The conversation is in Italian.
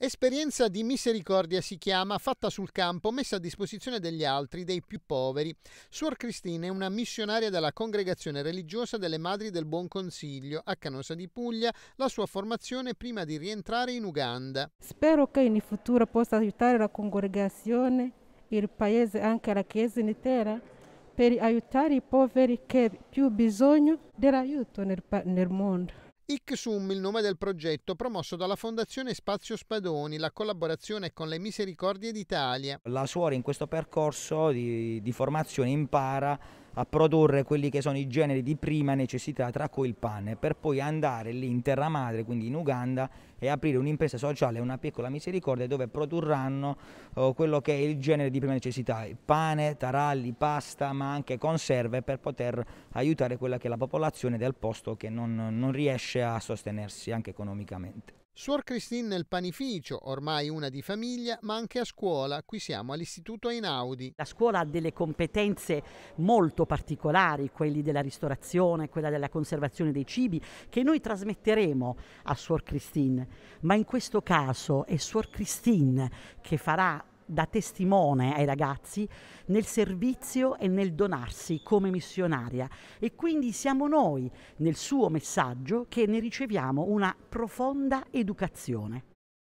Esperienza di misericordia si chiama, fatta sul campo, messa a disposizione degli altri, dei più poveri. Suor Cristina è una missionaria della congregazione religiosa delle Madri del Buon Consiglio a Canosa di Puglia, la sua formazione prima di rientrare in Uganda. Spero che in futuro possa aiutare la congregazione, il paese e anche la Chiesa intera per aiutare i poveri che più bisogno dell'aiuto nel, nel mondo. ICSUM, il nome del progetto promosso dalla Fondazione Spazio Spadoni, la collaborazione con le Misericordie d'Italia. La suora in questo percorso di, di formazione impara a produrre quelli che sono i generi di prima necessità, tra cui il pane, per poi andare lì in terra madre, quindi in Uganda, e aprire un'impresa sociale, una piccola misericordia, dove produrranno eh, quello che è il genere di prima necessità, pane, taralli, pasta, ma anche conserve per poter aiutare quella che è la popolazione del posto che non, non riesce a sostenersi anche economicamente. Suor Christine nel panificio, ormai una di famiglia, ma anche a scuola, qui siamo all'Istituto Einaudi. La scuola ha delle competenze molto particolari, quelli della ristorazione, quella della conservazione dei cibi, che noi trasmetteremo a Suor Christine, ma in questo caso è Suor Christine che farà da testimone ai ragazzi nel servizio e nel donarsi come missionaria e quindi siamo noi nel suo messaggio che ne riceviamo una profonda educazione.